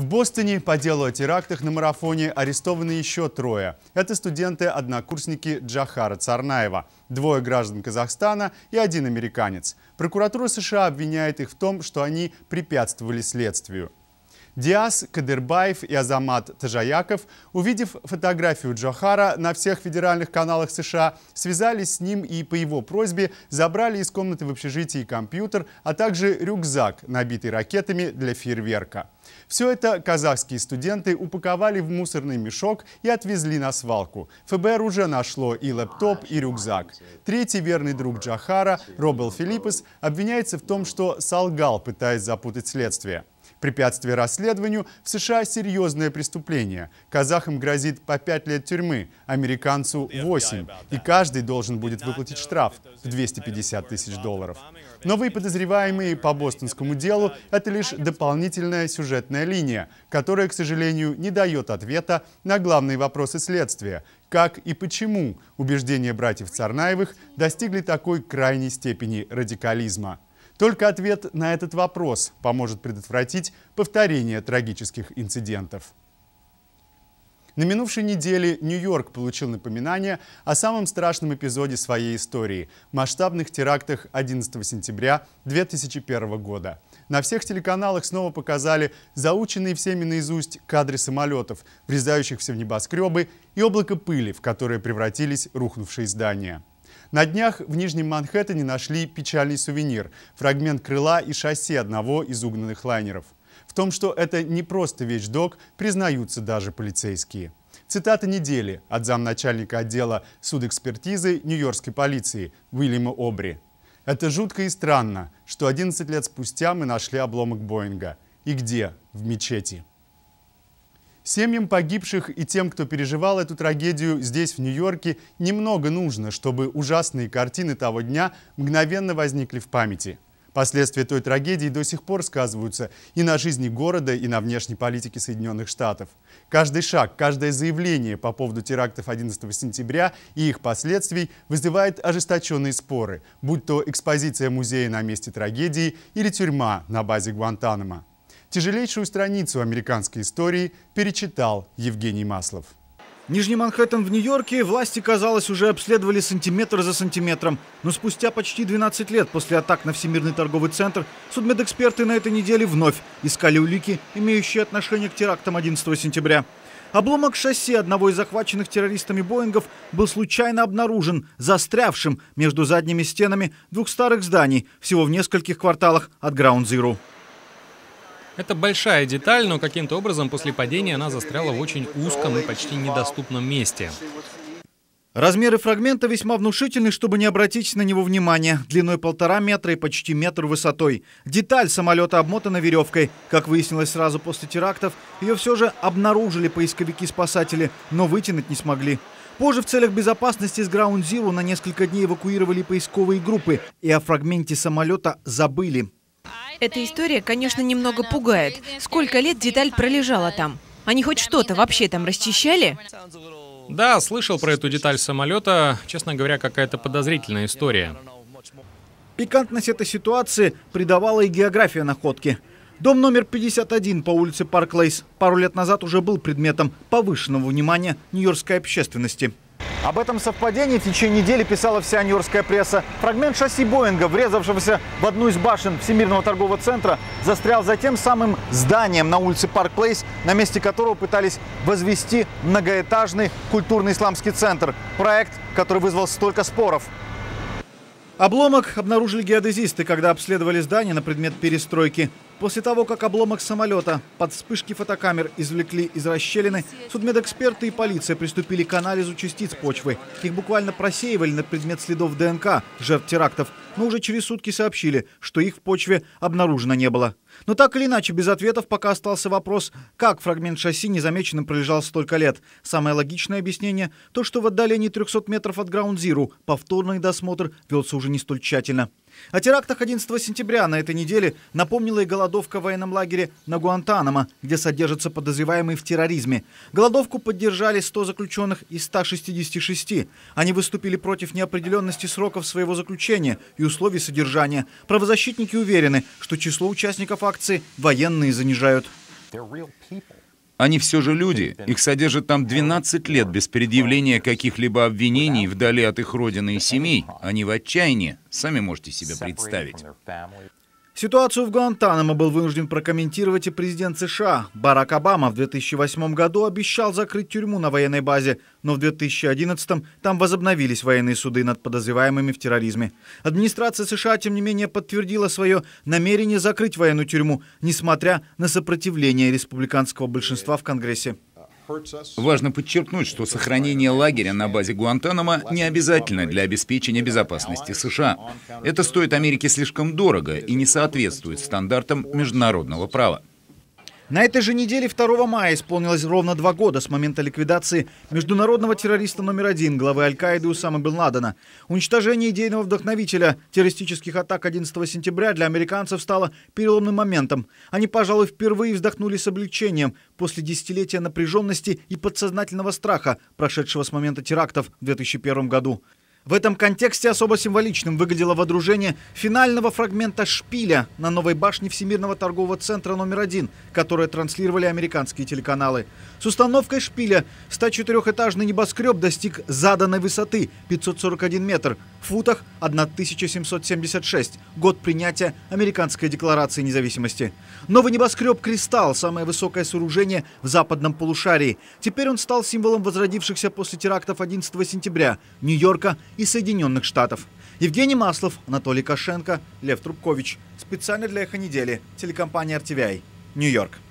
В Бостоне по делу о терактах на марафоне арестованы еще трое. Это студенты-однокурсники Джахара Царнаева, двое граждан Казахстана и один американец. Прокуратура США обвиняет их в том, что они препятствовали следствию. Диас, Кадырбаев и Азамат Тажаяков, увидев фотографию Джохара на всех федеральных каналах США, связались с ним и по его просьбе забрали из комнаты в общежитии компьютер, а также рюкзак, набитый ракетами для фейерверка. Все это казахские студенты упаковали в мусорный мешок и отвезли на свалку. ФБР уже нашло и лэптоп, и рюкзак. Третий верный друг Джохара Робел Филиппес, обвиняется в том, что солгал, пытаясь запутать следствие. Препятствие расследованию в США – серьезное преступление. Казахам грозит по 5 лет тюрьмы, американцу – 8. И каждый должен будет выплатить штраф в 250 тысяч долларов. Новые подозреваемые по бостонскому делу – это лишь дополнительная сюжетная линия, которая, к сожалению, не дает ответа на главные вопросы следствия как и почему убеждения братьев Царнаевых достигли такой крайней степени радикализма. Только ответ на этот вопрос поможет предотвратить повторение трагических инцидентов. На минувшей неделе Нью-Йорк получил напоминание о самом страшном эпизоде своей истории – масштабных терактах 11 сентября 2001 года. На всех телеканалах снова показали заученные всеми наизусть кадры самолетов, врезающихся в небоскребы, и облако пыли, в которое превратились рухнувшие здания – на днях в Нижнем Манхэттене нашли печальный сувенир – фрагмент крыла и шасси одного из угнанных лайнеров. В том, что это не просто вещдок, признаются даже полицейские. Цитата недели от замначальника отдела судэкспертизы Нью-Йоркской полиции Уильяма Обри. «Это жутко и странно, что 11 лет спустя мы нашли обломок Боинга. И где? В мечети». Семьям погибших и тем, кто переживал эту трагедию здесь, в Нью-Йорке, немного нужно, чтобы ужасные картины того дня мгновенно возникли в памяти. Последствия той трагедии до сих пор сказываются и на жизни города, и на внешней политике Соединенных Штатов. Каждый шаг, каждое заявление по поводу терактов 11 сентября и их последствий вызывает ожесточенные споры, будь то экспозиция музея на месте трагедии или тюрьма на базе Гуантанамо. Тяжелейшую страницу американской истории перечитал Евгений Маслов. Нижний Манхэттен в Нью-Йорке власти, казалось, уже обследовали сантиметр за сантиметром. Но спустя почти 12 лет после атак на Всемирный торговый центр судмедэксперты на этой неделе вновь искали улики, имеющие отношение к терактам 11 сентября. Обломок шасси одного из захваченных террористами Боингов был случайно обнаружен, застрявшим между задними стенами двух старых зданий, всего в нескольких кварталах от Ground Zero. Это большая деталь, но каким-то образом после падения она застряла в очень узком и почти недоступном месте. Размеры фрагмента весьма внушительны, чтобы не обратить на него внимания. Длиной полтора метра и почти метр высотой. Деталь самолета обмотана веревкой. Как выяснилось сразу после терактов, ее все же обнаружили поисковики-спасатели, но вытянуть не смогли. Позже в целях безопасности с Ground Zero на несколько дней эвакуировали поисковые группы и о фрагменте самолета забыли. Эта история, конечно, немного пугает. Сколько лет деталь пролежала там? Они хоть что-то вообще там расчищали? Да, слышал про эту деталь самолета. Честно говоря, какая-то подозрительная история. Пикантность этой ситуации придавала и география находки. Дом номер 51 по улице Парклейс пару лет назад уже был предметом повышенного внимания нью-йоркской общественности. Об этом совпадении в течение недели писала вся нью-йоркская пресса. Фрагмент шасси Боинга, врезавшегося в одну из башен Всемирного торгового центра, застрял за тем самым зданием на улице Парк Плейс, на месте которого пытались возвести многоэтажный культурный исламский центр. Проект, который вызвал столько споров. Обломок обнаружили геодезисты, когда обследовали здание на предмет перестройки. После того, как обломок самолета под вспышки фотокамер извлекли из расщелины, судмедэксперты и полиция приступили к анализу частиц почвы. Их буквально просеивали на предмет следов ДНК жертв терактов, но уже через сутки сообщили, что их в почве обнаружено не было. Но так или иначе, без ответов пока остался вопрос, как фрагмент шасси незамеченным пролежал столько лет. Самое логичное объяснение – то, что в отдалении 300 метров от граунд зиру повторный досмотр велся уже не столь тщательно. О терактах 11 сентября на этой неделе напомнила и голодовка в военном лагере на Гуантанамо, где содержатся подозреваемые в терроризме. Голодовку поддержали 100 заключенных из 166. Они выступили против неопределенности сроков своего заключения и условий содержания. Правозащитники уверены, что число участников акции военные занижают. Они все же люди. Их содержат там 12 лет без предъявления каких-либо обвинений вдали от их родины и семей. Они в отчаянии. Сами можете себе представить. Ситуацию в Гуантанамо был вынужден прокомментировать и президент США. Барак Обама в 2008 году обещал закрыть тюрьму на военной базе, но в 2011 там возобновились военные суды над подозреваемыми в терроризме. Администрация США, тем не менее, подтвердила свое намерение закрыть военную тюрьму, несмотря на сопротивление республиканского большинства в Конгрессе. Важно подчеркнуть, что сохранение лагеря на базе Гуантанамо не обязательно для обеспечения безопасности США. Это стоит Америке слишком дорого и не соответствует стандартам международного права. На этой же неделе 2 мая исполнилось ровно два года с момента ликвидации международного террориста номер один, главы Аль-Каиды Усама Бен Ладена. Уничтожение идейного вдохновителя террористических атак 11 сентября для американцев стало переломным моментом. Они, пожалуй, впервые вздохнули с облегчением после десятилетия напряженности и подсознательного страха, прошедшего с момента терактов в 2001 году. В этом контексте особо символичным выглядело водружение финального фрагмента шпиля на новой башне Всемирного торгового центра номер один, которое транслировали американские телеканалы. С установкой шпиля 104-этажный небоскреб достиг заданной высоты 541 метр – в футах 1776, год принятия Американской декларации независимости. Новый небоскреб «Кристалл» – самое высокое сооружение в западном полушарии. Теперь он стал символом возродившихся после терактов 11 сентября Нью-Йорка и Соединенных Штатов. Евгений Маслов, Анатолий Кошенко, Лев Трубкович. Специально для «Эхо недели» телекомпания RTVI, Нью-Йорк.